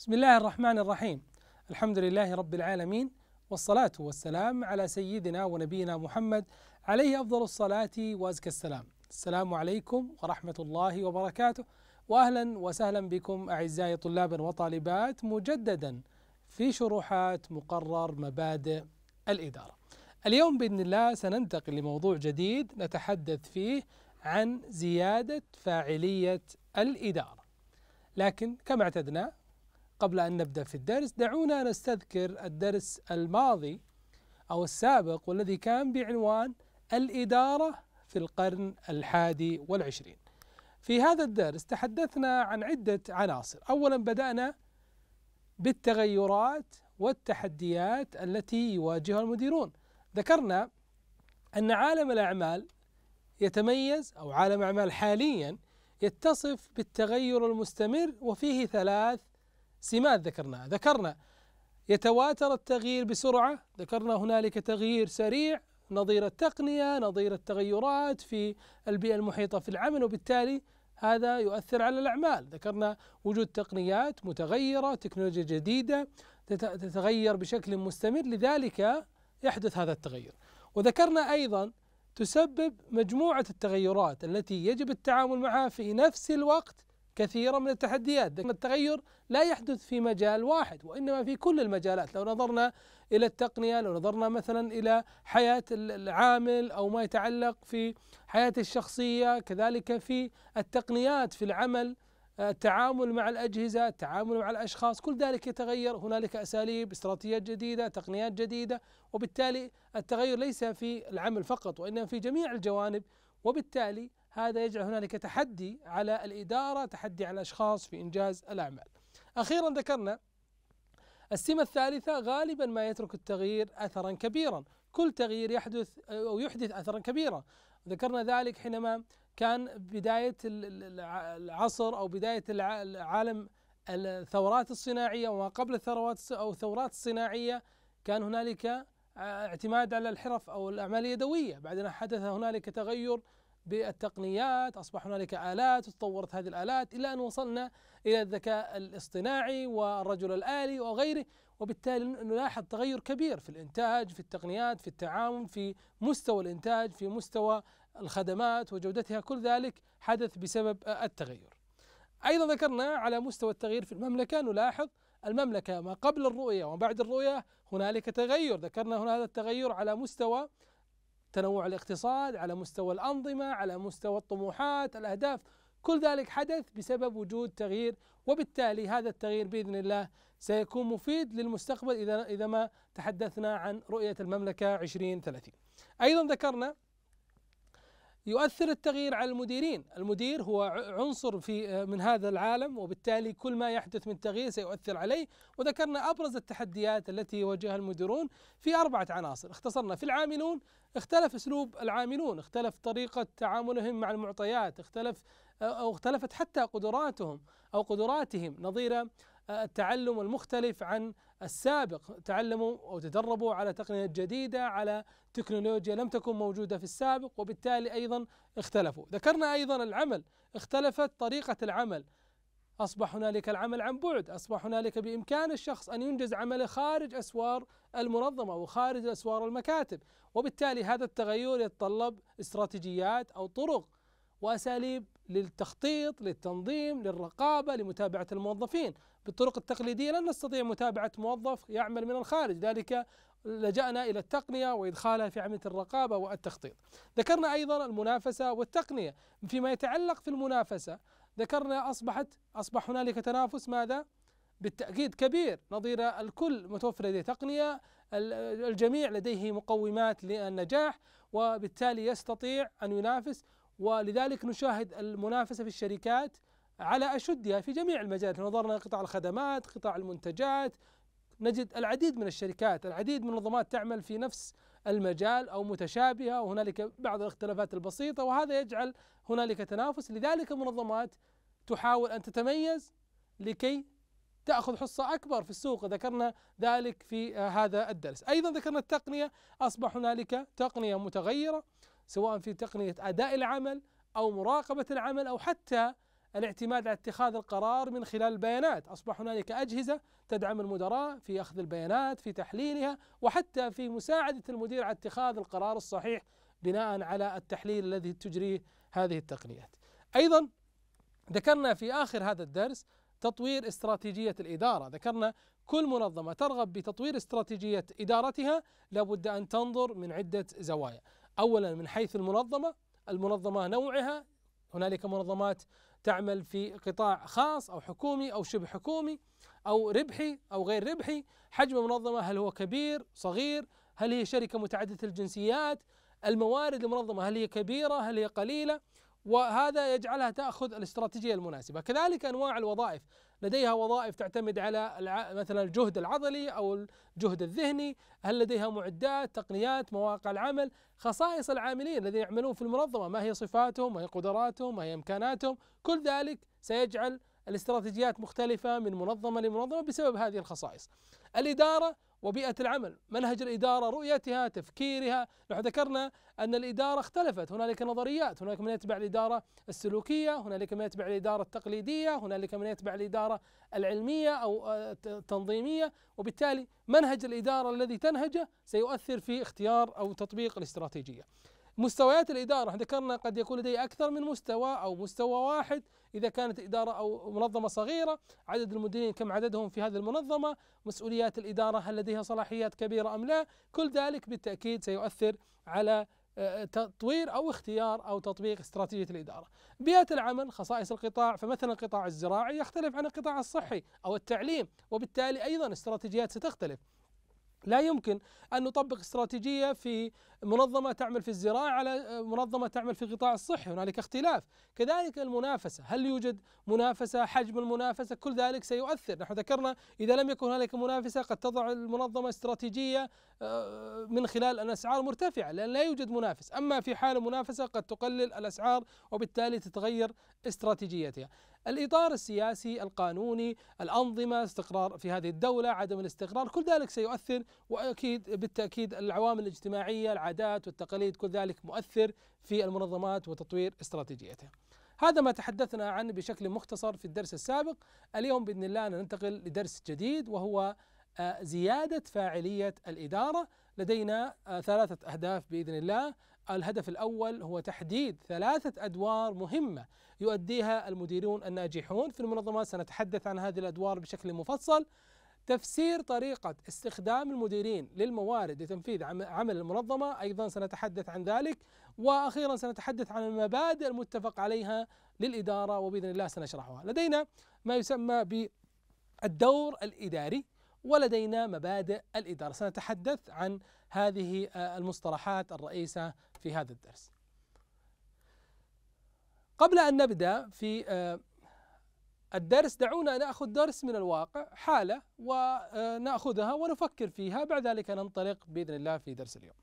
بسم الله الرحمن الرحيم الحمد لله رب العالمين والصلاة والسلام على سيدنا ونبينا محمد عليه أفضل الصلاة وأزكى السلام السلام عليكم ورحمة الله وبركاته وأهلا وسهلا بكم أعزائي طلاب وطالبات مجددا في شروحات مقرر مبادئ الإدارة اليوم بإذن الله سننتقل لموضوع جديد نتحدث فيه عن زيادة فاعلية الإدارة لكن كما اعتدنا قبل أن نبدأ في الدرس دعونا نستذكر الدرس الماضي أو السابق والذي كان بعنوان الإدارة في القرن الحادي والعشرين في هذا الدرس تحدثنا عن عدة عناصر أولا بدأنا بالتغيرات والتحديات التي يواجهها المديرون ذكرنا أن عالم الأعمال يتميز أو عالم الأعمال حاليا يتصف بالتغير المستمر وفيه ثلاث سمات ذكرناها ذكرنا يتواتر التغيير بسرعة ذكرنا هنالك تغيير سريع نظير التقنية نظير التغيرات في البيئة المحيطة في العمل وبالتالي هذا يؤثر على الأعمال ذكرنا وجود تقنيات متغيرة تكنولوجيا جديدة تتغير بشكل مستمر لذلك يحدث هذا التغير وذكرنا أيضا تسبب مجموعة التغيرات التي يجب التعامل معها في نفس الوقت كثيرا من التحديات التغير لا يحدث في مجال واحد وإنما في كل المجالات لو نظرنا إلى التقنية لو نظرنا مثلا إلى حياة العامل أو ما يتعلق في حياته الشخصية كذلك في التقنيات في العمل آه، التعامل مع الأجهزة التعامل مع الأشخاص كل ذلك يتغير هنالك أساليب استراتيجيات جديدة تقنيات جديدة وبالتالي التغير ليس في العمل فقط وإنما في جميع الجوانب وبالتالي هذا يجعل هنالك تحدي على الإدارة تحدي على الأشخاص في إنجاز الأعمال أخيرا ذكرنا السمة الثالثة غالبا ما يترك التغيير أثرا كبيرا كل تغيير يحدث أو يحدث أثرا كبيرا ذكرنا ذلك حينما كان بداية العصر أو بداية العالم الثورات الصناعية وما قبل الثورات أو الثورات الصناعية كان هنالك اعتماد على الحرف أو الأعمال اليدوية بعدين حدث هنالك تغير بالتقنيات أصبح هنالك آلات وتطورت هذه الآلات إلى أن وصلنا إلى الذكاء الاصطناعي والرجل الآلي وغيره وبالتالي نلاحظ تغير كبير في الإنتاج في التقنيات في التعاون في مستوى الإنتاج في مستوى الخدمات وجودتها كل ذلك حدث بسبب التغير أيضا ذكرنا على مستوى التغيير في المملكة نلاحظ المملكة ما قبل الرؤية وما بعد الرؤية هنالك تغير ذكرنا هنا هذا التغير على مستوى تنوع الاقتصاد على مستوى الأنظمة على مستوى الطموحات الأهداف كل ذلك حدث بسبب وجود تغيير وبالتالي هذا التغيير باذن الله سيكون مفيد للمستقبل اذا اذا ما تحدثنا عن رؤيه المملكه 2030. ايضا ذكرنا يؤثر التغيير على المديرين المدير هو عنصر في آه، من هذا العالم وبالتالي كل ما يحدث من تغيير سيؤثر عليه وذكرنا أبرز التحديات التي يواجهها المديرون في أربعة عناصر اختصرنا في العاملون اختلف أسلوب العاملون اختلف طريقة تعاملهم مع المعطيات اختلف آه، أو اختلفت حتى قدراتهم أو قدراتهم نظير التعلم المختلف عن السابق تعلموا أو تدربوا على تقنية جديدة على تكنولوجيا لم تكن موجودة في السابق وبالتالي أيضا اختلفوا ذكرنا أيضا العمل اختلفت طريقة العمل أصبح هنالك العمل عن بعد أصبح هنالك بإمكان الشخص أن ينجز عمله خارج أسوار المنظمة وخارج أسوار المكاتب وبالتالي هذا التغير يتطلب استراتيجيات أو طرق وأساليب للتخطيط للتنظيم للرقابة لمتابعة الموظفين بالطرق التقليدية لن نستطيع متابعة موظف يعمل من الخارج ذلك لجأنا إلى التقنية وإدخالها في عملية الرقابة والتخطيط ذكرنا أيضا المنافسة والتقنية فيما يتعلق في المنافسة ذكرنا أصبحت أصبح هنالك تنافس ماذا؟ بالتأكيد كبير نظير الكل متوفر لديه تقنية الجميع لديه مقومات للنجاح وبالتالي يستطيع أن ينافس ولذلك نشاهد المنافسة في الشركات على أشدها في جميع المجالات نظرنا قطاع الخدمات قطاع المنتجات نجد العديد من الشركات العديد من المنظمات تعمل في نفس المجال أو متشابهة وهنالك بعض الاختلافات البسيطة وهذا يجعل هنالك تنافس لذلك المنظمات تحاول أن تتميز لكي تأخذ حصة أكبر في السوق ذكرنا ذلك في آه، هذا الدرس أيضا ذكرنا التقنية أصبح هنالك تقنية متغيرة سواء في تقنية أداء العمل أو مراقبة العمل أو حتى الاعتماد على اتخاذ القرار من خلال البيانات أصبح هنالك أجهزة تدعم المدراء في أخذ البيانات في تحليلها وحتى في مساعدة المدير على اتخاذ القرار الصحيح بناء على التحليل الذي تجريه هذه التقنيات أيضا ذكرنا في آخر هذا الدرس تطوير استراتيجية الإدارة ذكرنا كل منظمة ترغب بتطوير استراتيجية إدارتها لابد أن تنظر من عدة زوايا أولا من حيث المنظمة المنظمة نوعها هنالك منظمات تعمل في قطاع خاص أو حكومي أو شبه حكومي أو ربحي أو غير ربحي حجم المنظمة هل هو كبير صغير هل هي شركة متعددة الجنسيات الموارد المنظمة هل هي كبيرة هل هي قليلة وهذا يجعلها تاخذ الاستراتيجيه المناسبه، كذلك انواع الوظائف، لديها وظائف تعتمد على مثلا الجهد العضلي او الجهد الذهني، هل لديها معدات، تقنيات، مواقع العمل، خصائص العاملين الذين يعملون في المنظمه، ما هي صفاتهم، ما هي قدراتهم، ما هي امكاناتهم، كل ذلك سيجعل الاستراتيجيات مختلفه من منظمه لمنظمه بسبب هذه الخصائص. الاداره وبيئة العمل منهج الإدارة رؤيتها تفكيرها نحن ذكرنا أن الإدارة اختلفت هنالك نظريات هنالك من يتبع الإدارة السلوكية هنالك من يتبع الإدارة التقليدية هنالك من يتبع الإدارة العلمية أو التنظيمية آه، وبالتالي منهج الإدارة الذي تنهجه سيؤثر في اختيار أو تطبيق الاستراتيجية مستويات الإدارة احنا ذكرنا قد يكون لدي أكثر من مستوى أو مستوى واحد إذا كانت إدارة أو منظمة صغيرة عدد المديرين كم عددهم في هذه المنظمة مسؤوليات الإدارة هل لديها صلاحيات كبيرة أم لا كل ذلك بالتأكيد سيؤثر على آه، تطوير او اختيار او تطبيق استراتيجيه الاداره. بيئه العمل خصائص القطاع فمثلا القطاع الزراعي يختلف عن القطاع الصحي او التعليم وبالتالي ايضا استراتيجيات ستختلف. لا يمكن أن نطبق استراتيجية في منظمة تعمل في الزراعة على آه، منظمة تعمل في القطاع الصحي هنالك اختلاف كذلك المنافسة هل يوجد منافسة حجم المنافسة كل ذلك سيؤثر نحن ذكرنا إذا لم يكن هنالك منافسة قد تضع المنظمة استراتيجية آه، من خلال الأسعار مرتفعة لأن لا يوجد منافس أما في حال منافسة قد تقلل الأسعار وبالتالي تتغير استراتيجيتها الإطار السياسي القانوني الأنظمة استقرار في هذه الدولة عدم الاستقرار كل ذلك سيؤثر وأكيد بالتأكيد العوامل الاجتماعية العادات والتقاليد كل ذلك مؤثر في المنظمات وتطوير استراتيجيتها هذا ما تحدثنا عنه بشكل مختصر في الدرس السابق اليوم بإذن الله ننتقل لدرس جديد وهو آه، زيادة فاعلية الإدارة لدينا آه، ثلاثة أهداف بإذن الله الهدف الأول هو تحديد ثلاثة أدوار مهمة يؤديها المديرون الناجحون في المنظمة سنتحدث عن هذه الأدوار بشكل مفصل تفسير طريقة استخدام المديرين للموارد لتنفيذ عمل المنظمة أيضا سنتحدث عن ذلك وأخيرا سنتحدث عن المبادئ المتفق عليها للإدارة وبإذن الله سنشرحها لدينا ما يسمى بالدور الإداري ولدينا مبادئ الإدارة سنتحدث عن هذه آه، المصطلحات الرئيسة في هذا الدرس قبل أن نبدأ في آه، الدرس دعونا نأخذ درس من الواقع حالة ونأخذها ونفكر فيها بعد ذلك ننطلق بإذن الله في درس اليوم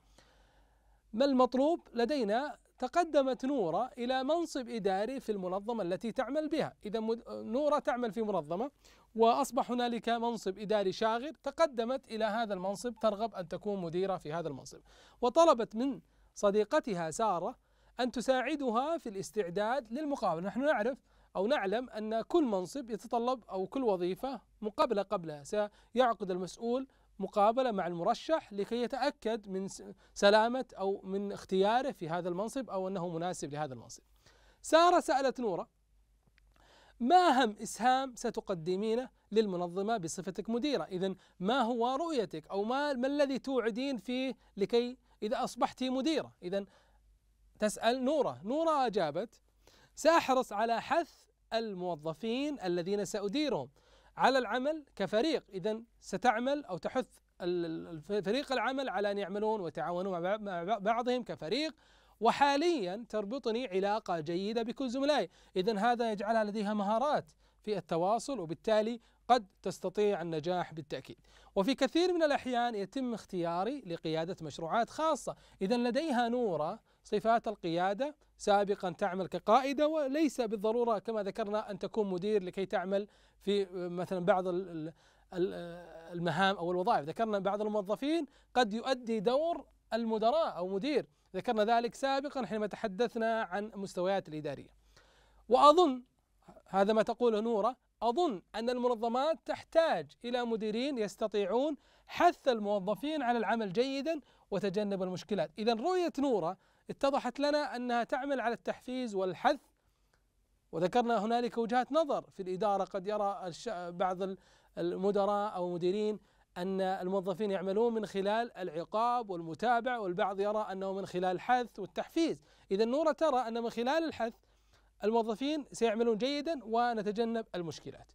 ما المطلوب لدينا تقدمت نورة إلى منصب إداري في المنظمة التي تعمل بها إذا نورة تعمل في منظمة وأصبح هنالك منصب إداري شاغر تقدمت إلى هذا المنصب ترغب أن تكون مديرة في هذا المنصب وطلبت من صديقتها سارة أن تساعدها في الاستعداد للمقابلة نحن نعرف أو نعلم أن كل منصب يتطلب أو كل وظيفة مقابلة قبلها سيعقد المسؤول مقابلة مع المرشح لكي يتأكد من سلامة أو من اختياره في هذا المنصب أو أنه مناسب لهذا المنصب سارة سألت نورة ما أهم إسهام ستقدمينه للمنظمة بصفتك مديرة إذا ما هو رؤيتك أو ما, ما الذي توعدين فيه لكي إذا أصبحت مديرة إذا تسأل نورة نورة أجابت سأحرص على حث الموظفين الذين سأديرهم على العمل كفريق إذا ستعمل أو تحث فريق العمل على أن يعملون ويتعاونون مع بعضهم كفريق وحاليا تربطني علاقة جيدة بكل زملائي إذا هذا يجعلها لديها مهارات في التواصل وبالتالي قد تستطيع النجاح بالتأكيد وفي كثير من الأحيان يتم اختياري لقيادة مشروعات خاصة إذا لديها نورة صفات القيادة سابقا تعمل كقائدة وليس بالضرورة كما ذكرنا أن تكون مدير لكي تعمل في مثلا بعض المهام أو الوظائف ذكرنا بعض الموظفين قد يؤدي دور المدراء أو مدير ذكرنا ذلك سابقا حينما تحدثنا عن مستويات الإدارية وأظن هذا ما تقوله نوره اظن ان المنظمات تحتاج الى مديرين يستطيعون حث الموظفين على العمل جيدا وتجنب المشكلات، اذا رؤيه نوره اتضحت لنا انها تعمل على التحفيز والحث وذكرنا هنالك وجهات نظر في الاداره قد يرى بعض المدراء او المديرين ان الموظفين يعملون من خلال العقاب والمتابعه والبعض يرى انه من خلال الحث والتحفيز، اذا نوره ترى ان من خلال الحث الموظفين سيعملون جيدا ونتجنب المشكلات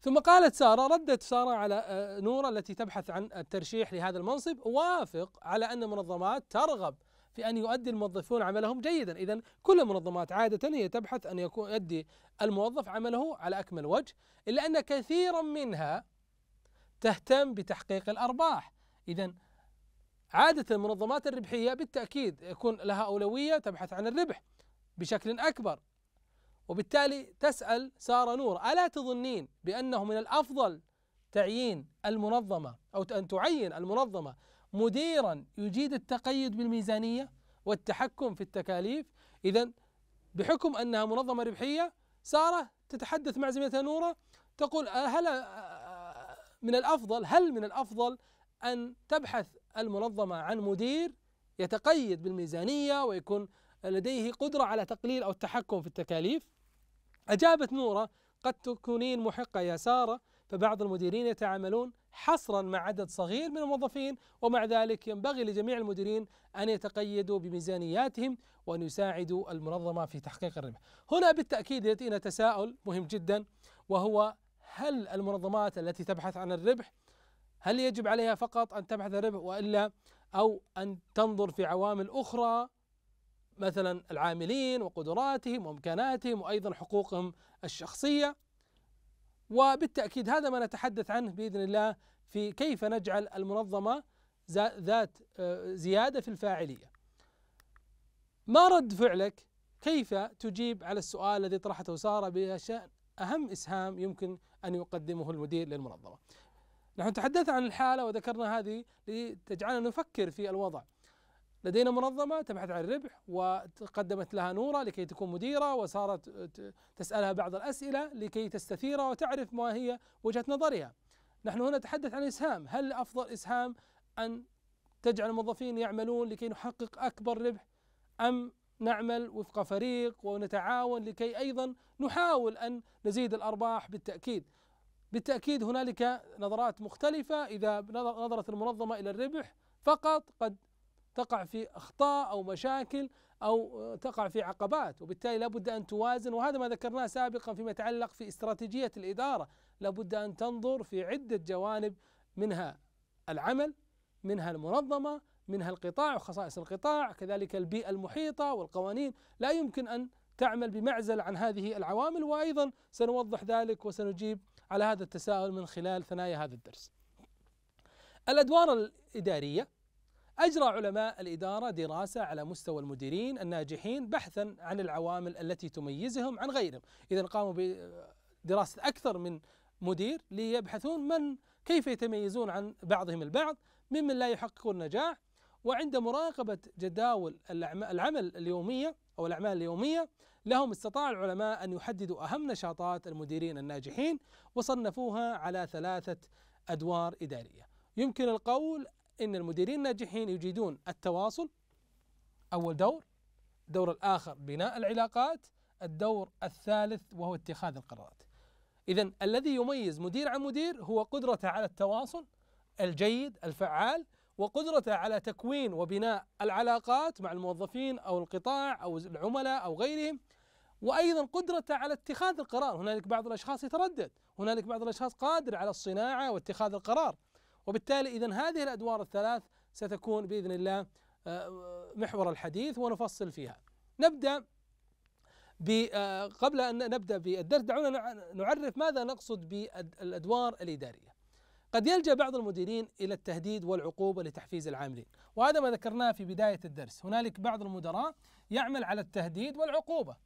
ثم قالت سارة ردت سارة على آه، نورة التي تبحث عن الترشيح لهذا المنصب وافق على أن المنظمات ترغب في أن يؤدي الموظفون عملهم جيدا إذا كل المنظمات عادة هي تبحث أن يؤدي الموظف عمله على أكمل وجه إلا أن كثيرا منها تهتم بتحقيق الأرباح إذا عادة المنظمات الربحية بالتأكيد يكون لها أولوية تبحث عن الربح بشكل أكبر وبالتالي تسأل سارة نور ألا تظنين بأنه من الأفضل تعيين المنظمة أو أن تعين المنظمة مديرا يجيد التقيد بالميزانية والتحكم في التكاليف إذا بحكم أنها منظمة ربحية سارة تتحدث مع زميلتها نورة تقول آه، هل آه، من الأفضل هل من الأفضل أن تبحث المنظمة عن مدير يتقيد بالميزانية ويكون لديه قدرة على تقليل أو التحكم في التكاليف أجابت نورة قد تكونين محقة يا سارة فبعض المديرين يتعاملون حصرا مع عدد صغير من الموظفين ومع ذلك ينبغي لجميع المديرين أن يتقيدوا بميزانياتهم وأن يساعدوا المنظمة في تحقيق الربح هنا بالتأكيد يأتينا تساؤل مهم جدا وهو هل المنظمات التي تبحث عن الربح هل يجب عليها فقط أن تبحث الربح وإلا أو أن تنظر في عوامل أخرى مثلا العاملين وقدراتهم وامكاناتهم وايضا حقوقهم الشخصيه وبالتاكيد هذا ما نتحدث عنه باذن الله في كيف نجعل المنظمه ذات آه، زياده في الفاعليه. ما رد فعلك؟ كيف تجيب على السؤال الذي طرحته ساره بشان اهم اسهام يمكن ان يقدمه المدير للمنظمه. نحن تحدثنا عن الحاله وذكرنا هذه لتجعلنا نفكر في الوضع. لدينا منظمة تبحث عن الربح وقدمت لها نورة لكي تكون مديرة وصارت تسألها بعض الأسئلة لكي تستثيرها وتعرف ما هي وجهة نظرها نحن هنا نتحدث عن إسهام هل أفضل إسهام أن تجعل الموظفين يعملون لكي نحقق أكبر ربح أم نعمل وفق فريق ونتعاون لكي أيضا نحاول أن نزيد الأرباح بالتأكيد بالتأكيد هنالك نظرات مختلفة إذا نظرت المنظمة إلى الربح فقط قد تقع في اخطاء او مشاكل او آه، تقع في عقبات وبالتالي لابد ان توازن وهذا ما ذكرناه سابقا فيما يتعلق في استراتيجيه الاداره لابد ان تنظر في عده جوانب منها العمل منها المنظمه منها القطاع وخصائص القطاع كذلك البيئه المحيطه والقوانين لا يمكن ان تعمل بمعزل عن هذه العوامل وايضا سنوضح ذلك وسنجيب على هذا التساؤل من خلال ثنايا هذا الدرس. الادوار الاداريه أجرى علماء الإدارة دراسة على مستوى المديرين الناجحين بحثا عن العوامل التي تميزهم عن غيرهم إذا قاموا بدراسة أكثر من مدير ليبحثون من كيف يتميزون عن بعضهم البعض ممن لا يحققون النجاح وعند مراقبة جداول العمل اليومية أو الأعمال اليومية لهم استطاع العلماء أن يحددوا أهم نشاطات المديرين الناجحين وصنفوها على ثلاثة أدوار إدارية يمكن القول إن المديرين الناجحين يجيدون التواصل أول دور الدور الآخر بناء العلاقات الدور الثالث وهو اتخاذ القرارات إذا الذي يميز مدير عن مدير هو قدرته على التواصل الجيد الفعال وقدرته على تكوين وبناء العلاقات مع الموظفين أو القطاع أو العملاء أو غيرهم وايضا قدرته على اتخاذ القرار، هنالك بعض الاشخاص يتردد، هنالك بعض الاشخاص قادر على الصناعه واتخاذ القرار، وبالتالي إذا هذه الأدوار الثلاث ستكون بإذن الله آه، محور الحديث ونفصل فيها نبدأ آه، قبل أن نبدأ بالدرس دعونا نعرف ماذا نقصد بالأدوار الإدارية قد يلجأ بعض المديرين إلى التهديد والعقوبة لتحفيز العاملين وهذا ما ذكرناه في بداية الدرس هنالك بعض المدراء يعمل على التهديد والعقوبة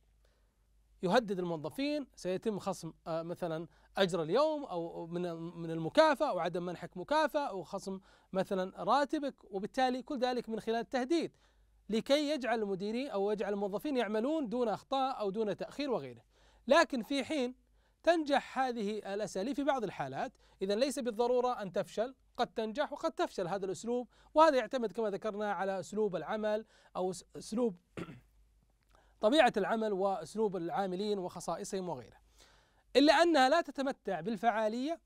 يهدد الموظفين سيتم خصم آه، مثلا اجر اليوم او من من المكافاه وعدم منحك مكافاه او خصم مثلا راتبك وبالتالي كل ذلك من خلال التهديد لكي يجعل المديرين او يجعل الموظفين يعملون دون اخطاء او دون تاخير وغيره. لكن في حين تنجح هذه الاساليب في بعض الحالات، اذا ليس بالضروره ان تفشل، قد تنجح وقد تفشل هذا الاسلوب، وهذا يعتمد كما ذكرنا على اسلوب العمل او اسلوب طبيعة العمل وأسلوب العاملين وخصائصهم وغيره إلا أنها لا تتمتع بالفعالية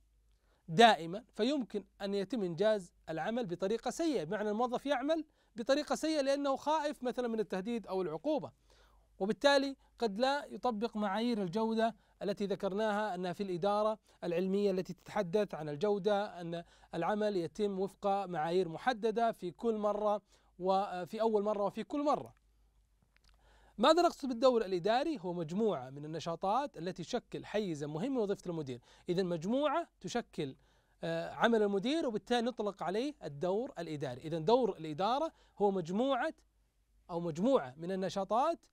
دائما فيمكن أن يتم إنجاز العمل بطريقة سيئة بمعنى الموظف يعمل بطريقة سيئة لأنه خائف مثلا من التهديد أو العقوبة وبالتالي قد لا يطبق معايير الجودة التي ذكرناها أنها في الإدارة العلمية التي تتحدث عن الجودة أن العمل يتم وفق معايير محددة في كل مرة وفي أول مرة وفي كل مرة ماذا نقصد بالدور الإداري؟ هو مجموعة من النشاطات التي تشكل حيزا مهما وظيفة المدير إذا مجموعة تشكل آه، عمل المدير وبالتالي نطلق عليه الدور الإداري إذا دور الإدارة هو مجموعة أو مجموعة من النشاطات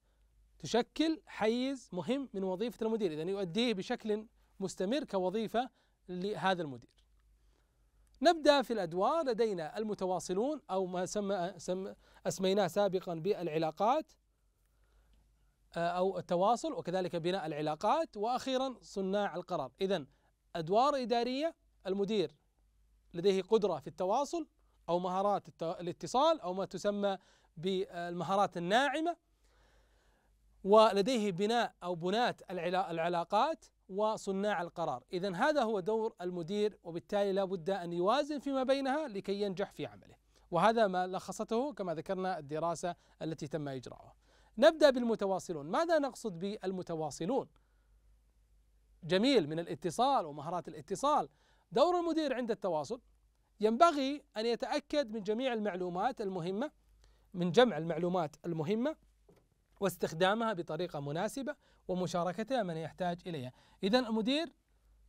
تشكل حيز مهم من وظيفة المدير إذا يؤديه بشكل مستمر كوظيفة لهذا المدير نبدأ في الأدوار لدينا المتواصلون أو ما سمى سم أسميناه سابقا بالعلاقات آه، او التواصل وكذلك بناء العلاقات واخيرا صناع القرار، اذا ادوار اداريه المدير لديه قدره في التواصل او مهارات الاتصال او ما تسمى بالمهارات الناعمه ولديه بناء او بنات العلاقات وصناع القرار إذا هذا هو دور المدير وبالتالي لا بد أن يوازن فيما بينها لكي ينجح في عمله وهذا ما لخصته كما ذكرنا الدراسة التي تم إجراؤها نبدأ بالمتواصلون ماذا نقصد بالمتواصلون جميل من الاتصال ومهارات الاتصال دور المدير عند التواصل ينبغي أن يتأكد من جميع المعلومات المهمة من جمع المعلومات المهمة واستخدامها بطريقة مناسبة ومشاركتها من يحتاج إليها إذا المدير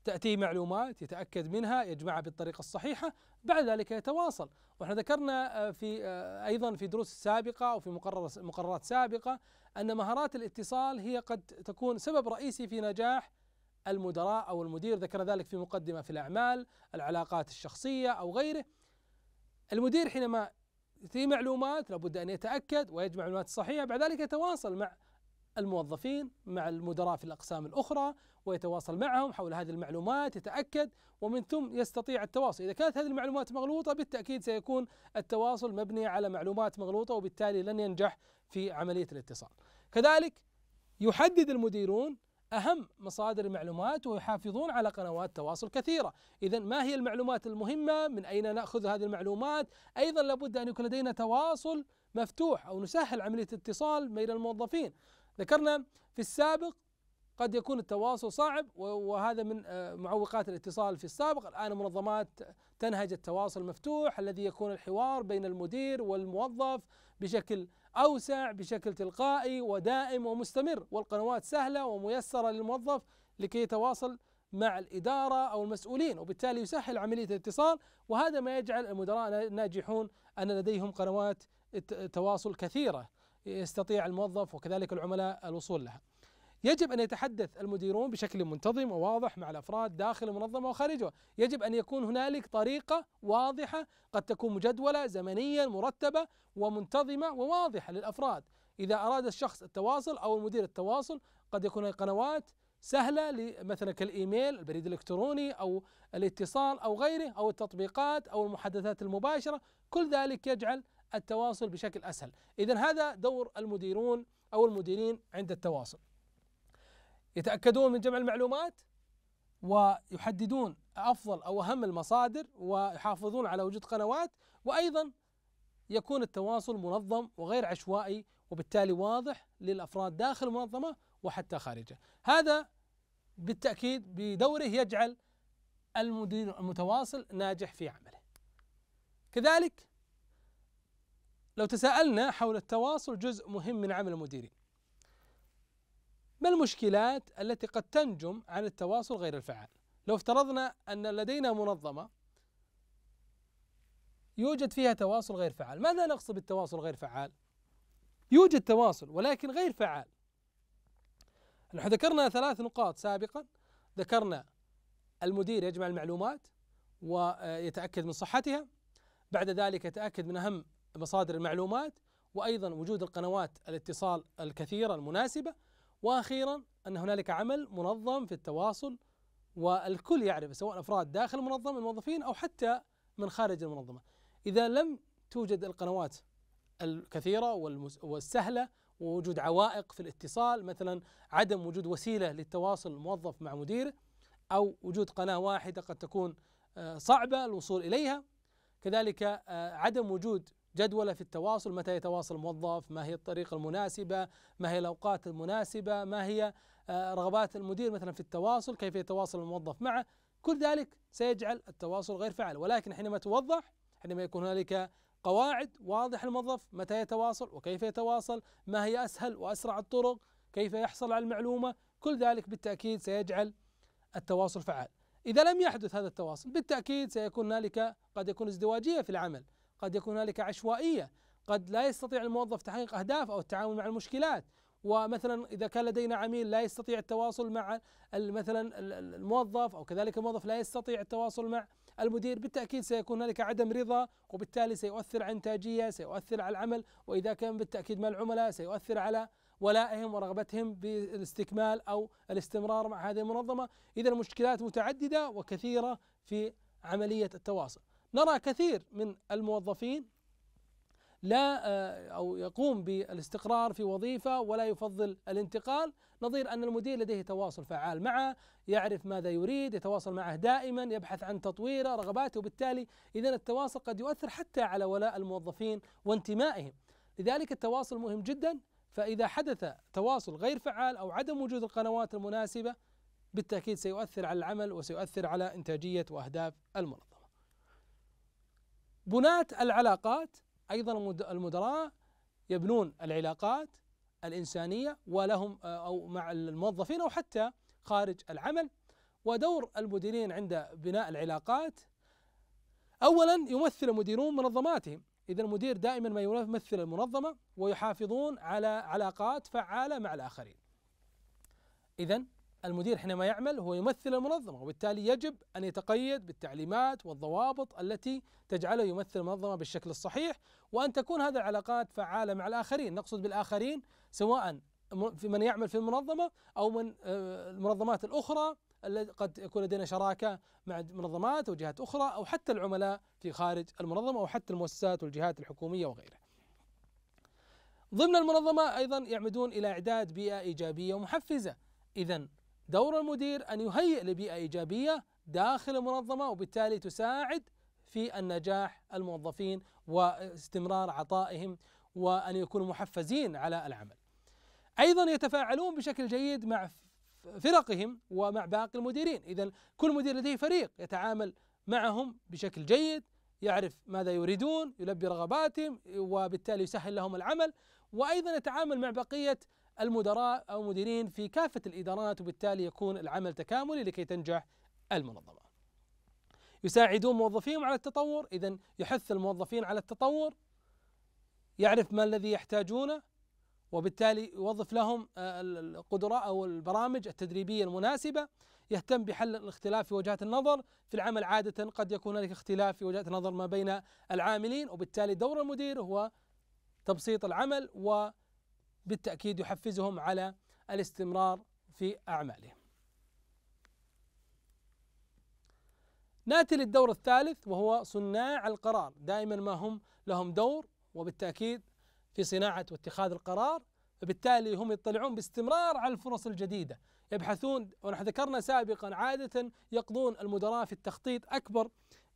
تأتيه معلومات يتأكد منها يجمعها بالطريقة الصحيحة بعد ذلك يتواصل وإحنا ذكرنا آه، في آه، أيضا في دروس سابقة أو في مقررات سابقة أن مهارات الاتصال هي قد تكون سبب رئيسي في نجاح المدراء أو المدير ذكرنا ذلك في مقدمة في الأعمال العلاقات الشخصية أو غيره المدير حينما في معلومات لابد أن يتأكد ويجمع المعلومات الصحيحة بعد ذلك يتواصل مع الموظفين مع المدراء في الأقسام الأخرى ويتواصل معهم حول هذه المعلومات يتأكد ومن ثم يستطيع التواصل إذا كانت هذه المعلومات مغلوطة بالتأكيد سيكون التواصل مبني على معلومات مغلوطة وبالتالي لن ينجح في عملية الاتصال كذلك يحدد المديرون أهم مصادر المعلومات ويحافظون على قنوات تواصل كثيرة إذا ما هي المعلومات المهمة من أين نأخذ هذه المعلومات أيضا لابد أن يكون لدينا تواصل مفتوح أو نسهل عملية الاتصال بين الموظفين ذكرنا في السابق قد يكون التواصل صعب وهذا من آه، معوقات الاتصال في السابق الآن منظمات تنهج التواصل المفتوح الذي يكون الحوار بين المدير والموظف بشكل أوسع بشكل تلقائي ودائم ومستمر والقنوات سهلة وميسرة للموظف لكي يتواصل مع الإدارة أو المسؤولين وبالتالي يسهل عملية الاتصال وهذا ما يجعل المدراء ناجحون أن لديهم قنوات تواصل كثيرة يستطيع الموظف وكذلك العملاء الوصول لها. يجب ان يتحدث المديرون بشكل منتظم وواضح مع الافراد داخل المنظمه وخارجها، يجب ان يكون هنالك طريقه واضحه قد تكون مجدوله زمنيا مرتبه ومنتظمه وواضحه للافراد، اذا اراد الشخص التواصل او المدير التواصل قد يكون قنوات سهله مثلا كالايميل، البريد الالكتروني او الاتصال او غيره او التطبيقات او المحادثات المباشره، كل ذلك يجعل التواصل بشكل اسهل، اذا هذا دور المديرون او المديرين عند التواصل. يتاكدون من جمع المعلومات ويحددون افضل او اهم المصادر ويحافظون على وجود قنوات وايضا يكون التواصل منظم وغير عشوائي وبالتالي واضح للافراد داخل المنظمه وحتى خارجها. هذا بالتاكيد بدوره يجعل المدير المتواصل ناجح في عمله. كذلك لو تساءلنا حول التواصل جزء مهم من عمل المديرين ما المشكلات التي قد تنجم عن التواصل غير الفعال لو افترضنا أن لدينا منظمة يوجد فيها تواصل غير فعال ماذا نقصد بالتواصل غير فعال يوجد تواصل ولكن غير فعال نحن ذكرنا ثلاث نقاط سابقا ذكرنا المدير يجمع المعلومات ويتأكد من صحتها بعد ذلك يتأكد من أهم مصادر المعلومات وايضا وجود القنوات الاتصال الكثيره المناسبه واخيرا ان هنالك عمل منظم في التواصل والكل يعرف سواء افراد داخل المنظمه الموظفين او حتى من خارج المنظمه. اذا لم توجد القنوات الكثيره والسهله ووجود عوائق في الاتصال مثلا عدم وجود وسيله للتواصل الموظف مع مديره او وجود قناه واحده قد تكون آه، صعبه الوصول اليها كذلك آه، عدم وجود جدوله في التواصل متى يتواصل الموظف ما هي الطريقة المناسبة ما هي الأوقات المناسبة ما هي آه، رغبات المدير مثلا في التواصل كيف يتواصل الموظف معه كل ذلك سيجعل التواصل غير فعال ولكن حينما توضح حينما يكون هنالك قواعد واضحة الموظف متى يتواصل وكيف يتواصل ما هي أسهل وأسرع الطرق كيف يحصل على المعلومة كل ذلك بالتأكيد سيجعل التواصل فعال إذا لم يحدث هذا التواصل بالتأكيد سيكون هنالك قد يكون ازدواجية في العمل قد يكون هنالك عشوائيه قد لا يستطيع الموظف تحقيق اهداف او التعامل مع المشكلات ومثلا اذا كان لدينا عميل لا يستطيع التواصل مع مثلا الموظف او كذلك الموظف لا يستطيع التواصل مع المدير بالتاكيد سيكون هنالك عدم رضا وبالتالي سيؤثر على الانتاجيه سيؤثر على العمل واذا كان بالتاكيد مع العملاء سيؤثر على ولائهم ورغبتهم بالاستكمال او الاستمرار مع هذه المنظمه اذا المشكلات متعدده وكثيره في عمليه التواصل نرى كثير من الموظفين لا آه، او يقوم بالاستقرار في وظيفه ولا يفضل الانتقال نظير ان المدير لديه تواصل فعال معه يعرف ماذا يريد يتواصل معه دائما يبحث عن تطويره رغباته وبالتالي اذا التواصل قد يؤثر حتى على ولاء الموظفين وانتمائهم لذلك التواصل مهم جدا فاذا حدث تواصل غير فعال او عدم وجود القنوات المناسبه بالتاكيد سيؤثر على العمل وسيؤثر على انتاجيه واهداف المنظمه بناة العلاقات أيضا المدراء يبنون العلاقات الإنسانية ولهم آه، أو مع الموظفين أو حتى خارج العمل ودور المديرين عند بناء العلاقات أولا يمثل المديرون منظماتهم إذا المدير دائما ما يمثل المنظمة ويحافظون على علاقات فعالة مع الآخرين إذا المدير حينما يعمل هو يمثل المنظمة وبالتالي يجب أن يتقيد بالتعليمات والضوابط التي تجعله يمثل المنظمة بالشكل الصحيح وأن تكون هذه العلاقات فعالة مع الآخرين نقصد بالآخرين سواء في من يعمل في المنظمة أو من آه، المنظمات الأخرى التي قد يكون لدينا شراكة مع منظمات وجهات أخرى أو حتى العملاء في خارج المنظمة أو حتى المؤسسات والجهات الحكومية وغيرها ضمن المنظمة أيضا يعمدون إلى إعداد بيئة إيجابية ومحفزة إذا دور المدير أن يهيئ لبيئة إيجابية داخل المنظمة وبالتالي تساعد في النجاح الموظفين واستمرار عطائهم وأن يكونوا محفزين على العمل أيضا يتفاعلون بشكل جيد مع فرقهم ومع باقي المديرين إذا كل مدير لديه فريق يتعامل معهم بشكل جيد يعرف ماذا يريدون يلبي رغباتهم وبالتالي يسهل لهم العمل وايضا يتعامل مع بقيه المدراء أو مديرين في كافة الإدارات وبالتالي يكون العمل تكاملي لكي تنجح المنظمة يساعدون موظفيهم على التطور إذا يحث الموظفين على التطور يعرف ما الذي يحتاجونه وبالتالي يوظف لهم آه، القدراء أو البرامج التدريبية المناسبة يهتم بحل الاختلاف في وجهات النظر في العمل عادة قد يكون هناك اختلاف في وجهات النظر ما بين العاملين وبالتالي دور المدير هو تبسيط العمل و بالتأكيد يحفزهم على الاستمرار في أعمالهم ناتي للدور الثالث وهو صناع القرار دائما ما هم لهم دور وبالتأكيد في صناعة واتخاذ القرار فبالتالي هم يطلعون باستمرار على الفرص الجديدة يبحثون ونحن ذكرنا سابقا عادة يقضون المدراء في التخطيط أكبر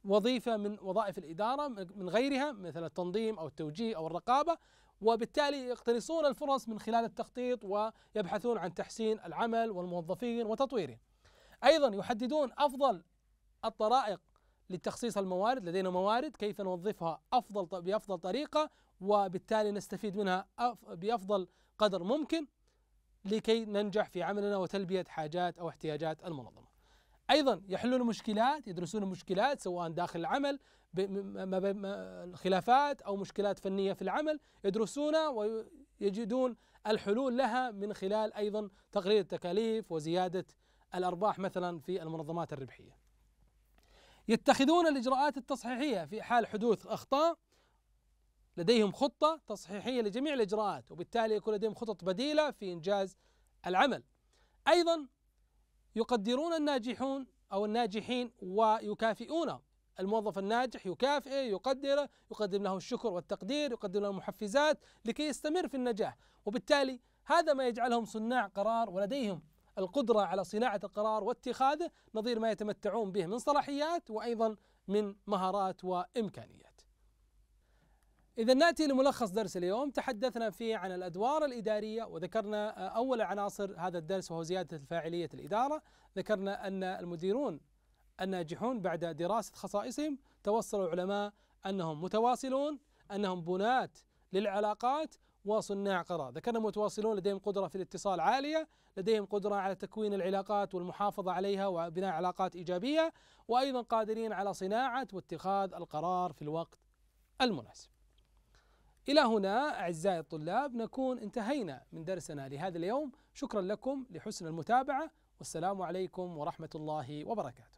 وظيفة من وظائف الإدارة من غيرها مثل التنظيم أو التوجيه أو الرقابة وبالتالي يقتنصون الفرص من خلال التخطيط ويبحثون عن تحسين العمل والموظفين وتطويره. ايضا يحددون افضل الطرائق لتخصيص الموارد، لدينا موارد كيف نوظفها افضل بافضل طريقه وبالتالي نستفيد منها بافضل قدر ممكن لكي ننجح في عملنا وتلبيه حاجات او احتياجات المنظمه. ايضا يحلون مشكلات يدرسون مشكلات سواء داخل العمل خلافات او مشكلات فنيه في العمل يدرسونها ويجدون الحلول لها من خلال ايضا تقليل التكاليف وزياده الارباح مثلا في المنظمات الربحيه. يتخذون الاجراءات التصحيحيه في حال حدوث اخطاء لديهم خطه تصحيحيه لجميع الاجراءات وبالتالي يكون لديهم خطط بديله في انجاز العمل. ايضا يقدرون الناجحون أو الناجحين ويكافئون الموظف الناجح يكافئه يقدره يقدم له الشكر والتقدير يقدم له المحفزات لكي يستمر في النجاح وبالتالي هذا ما يجعلهم صناع قرار ولديهم القدرة على صناعة القرار واتخاذه نظير ما يتمتعون به من صلاحيات وأيضا من مهارات وإمكانيات إذا نأتي لملخص درس اليوم تحدثنا فيه عن الأدوار الإدارية وذكرنا أول عناصر هذا الدرس وهو زيادة فاعلية الإدارة ذكرنا أن المديرون الناجحون بعد دراسة خصائصهم توصلوا العلماء أنهم متواصلون أنهم بناة للعلاقات وصناع قرار ذكرنا متواصلون لديهم قدرة في الاتصال عالية لديهم قدرة على تكوين العلاقات والمحافظة عليها وبناء علاقات إيجابية وأيضا قادرين على صناعة واتخاذ القرار في الوقت المناسب إلى هنا أعزائي الطلاب نكون انتهينا من درسنا لهذا اليوم شكرا لكم لحسن المتابعة والسلام عليكم ورحمة الله وبركاته